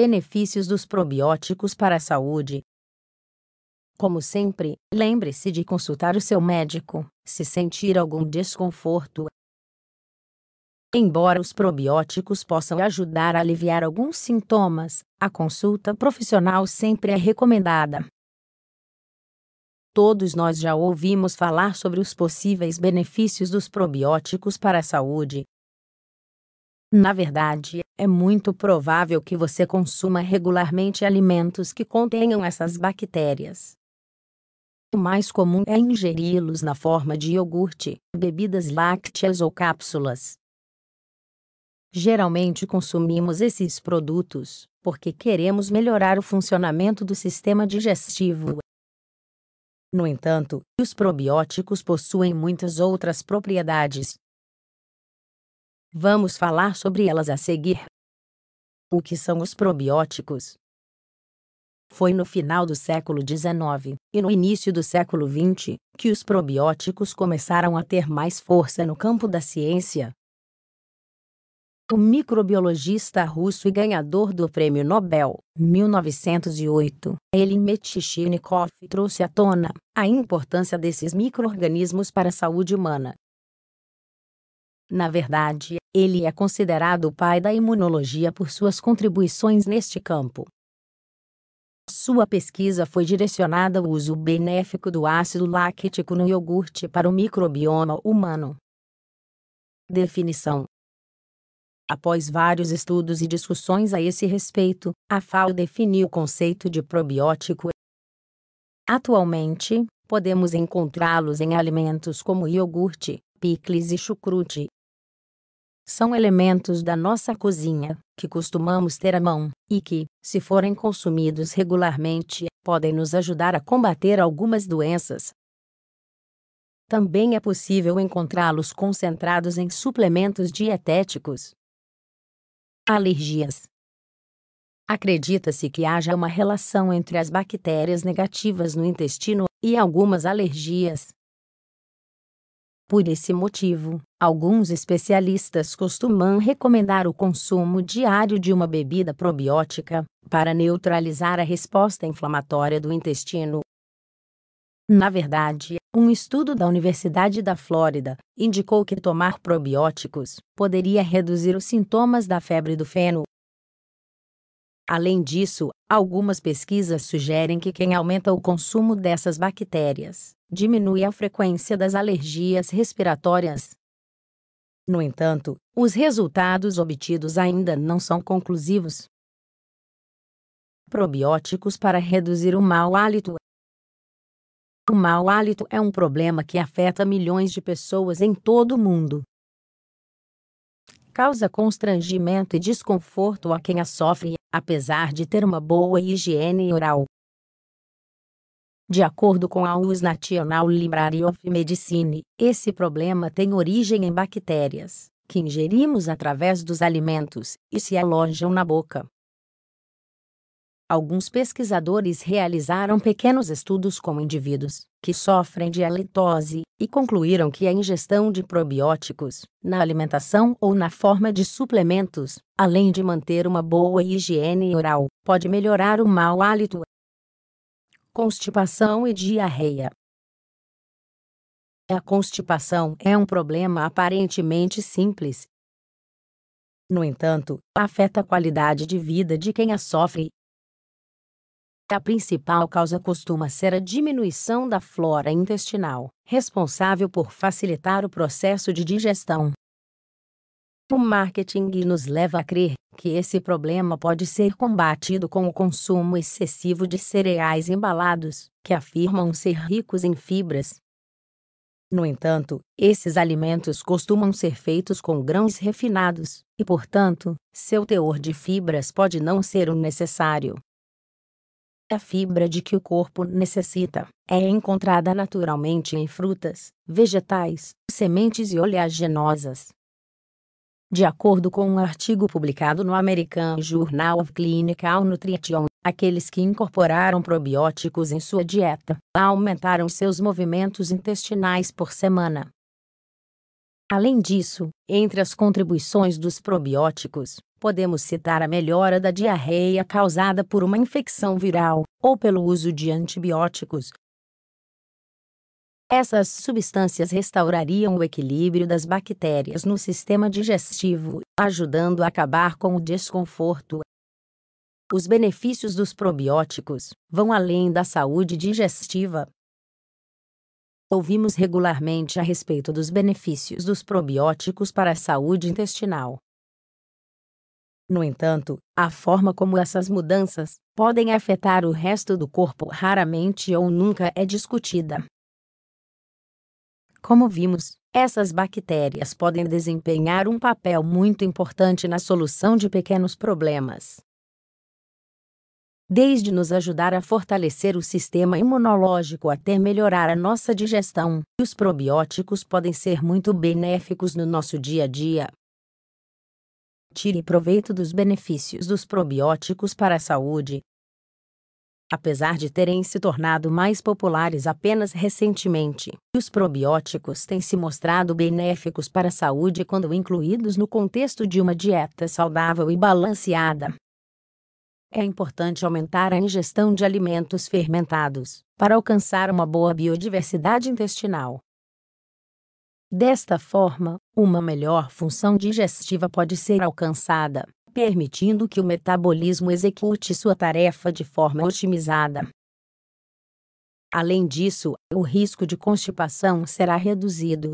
Benefícios dos probióticos para a saúde. Como sempre, lembre-se de consultar o seu médico se sentir algum desconforto. Embora os probióticos possam ajudar a aliviar alguns sintomas, a consulta profissional sempre é recomendada. Todos nós já ouvimos falar sobre os possíveis benefícios dos probióticos para a saúde, na verdade, é muito provável que você consuma regularmente alimentos que contenham essas bactérias. O mais comum é ingeri-los na forma de iogurte, bebidas lácteas ou cápsulas. Geralmente consumimos esses produtos porque queremos melhorar o funcionamento do sistema digestivo. No entanto, os probióticos possuem muitas outras propriedades Vamos falar sobre elas a seguir. O que são os probióticos? Foi no final do século XIX e no início do século XX que os probióticos começaram a ter mais força no campo da ciência. O microbiologista russo e ganhador do Prêmio Nobel, 1908, Elin Metchnikoff trouxe à tona a importância desses microorganismos para a saúde humana na verdade, ele é considerado o pai da imunologia por suas contribuições neste campo. Sua pesquisa foi direcionada ao uso benéfico do ácido láctico no iogurte para o microbioma humano. Definição: Após vários estudos e discussões a esse respeito, a FAO definiu o conceito de probiótico. Atualmente, podemos encontrá-los em alimentos como iogurte, picles e chucrute, são elementos da nossa cozinha, que costumamos ter à mão, e que, se forem consumidos regularmente, podem nos ajudar a combater algumas doenças. Também é possível encontrá-los concentrados em suplementos dietéticos. Alergias. Acredita-se que haja uma relação entre as bactérias negativas no intestino e algumas alergias. Por esse motivo, Alguns especialistas costumam recomendar o consumo diário de uma bebida probiótica para neutralizar a resposta inflamatória do intestino. Na verdade, um estudo da Universidade da Flórida indicou que tomar probióticos poderia reduzir os sintomas da febre do feno. Além disso, algumas pesquisas sugerem que quem aumenta o consumo dessas bactérias diminui a frequência das alergias respiratórias. No entanto, os resultados obtidos ainda não são conclusivos. Probióticos para reduzir o mau hálito. O mau hálito é um problema que afeta milhões de pessoas em todo o mundo. Causa constrangimento e desconforto a quem a sofre, apesar de ter uma boa higiene oral. De acordo com a US National Library of Medicine, esse problema tem origem em bactérias, que ingerimos através dos alimentos e se alojam na boca. Alguns pesquisadores realizaram pequenos estudos com indivíduos que sofrem de halitose e concluíram que a ingestão de probióticos, na alimentação ou na forma de suplementos, além de manter uma boa higiene oral, pode melhorar o mau hálito constipação e diarreia. A constipação é um problema aparentemente simples. No entanto, afeta a qualidade de vida de quem a sofre. A principal causa costuma ser a diminuição da flora intestinal, responsável por facilitar o processo de digestão. O marketing nos leva a crer que esse problema pode ser combatido com o consumo excessivo de cereais embalados, que afirmam ser ricos em fibras. No entanto, esses alimentos costumam ser feitos com grãos refinados, e, portanto, seu teor de fibras pode não ser o necessário. A fibra de que o corpo necessita é encontrada naturalmente em frutas, vegetais, sementes e oleaginosas. De acordo com um artigo publicado no American Journal of Clinical Nutrition, aqueles que incorporaram probióticos em sua dieta aumentaram seus movimentos intestinais por semana. Além disso, entre as contribuições dos probióticos, podemos citar a melhora da diarreia causada por uma infecção viral ou pelo uso de antibióticos, essas substâncias restaurariam o equilíbrio das bactérias no sistema digestivo, ajudando a acabar com o desconforto. Os benefícios dos probióticos vão além da saúde digestiva. Ouvimos regularmente a respeito dos benefícios dos probióticos para a saúde intestinal. No entanto, a forma como essas mudanças podem afetar o resto do corpo raramente ou nunca é discutida. Como vimos, essas bactérias podem desempenhar um papel muito importante na solução de pequenos problemas. Desde nos ajudar a fortalecer o sistema imunológico até melhorar a nossa digestão, os probióticos podem ser muito benéficos no nosso dia a dia. Tire proveito dos benefícios dos probióticos para a saúde, Apesar de terem se tornado mais populares apenas recentemente, os probióticos têm se mostrado benéficos para a saúde quando incluídos no contexto de uma dieta saudável e balanceada. É importante aumentar a ingestão de alimentos fermentados para alcançar uma boa biodiversidade intestinal. Desta forma, uma melhor função digestiva pode ser alcançada, permitindo que o metabolismo execute sua tarefa de forma otimizada. Além disso, o risco de constipação será reduzido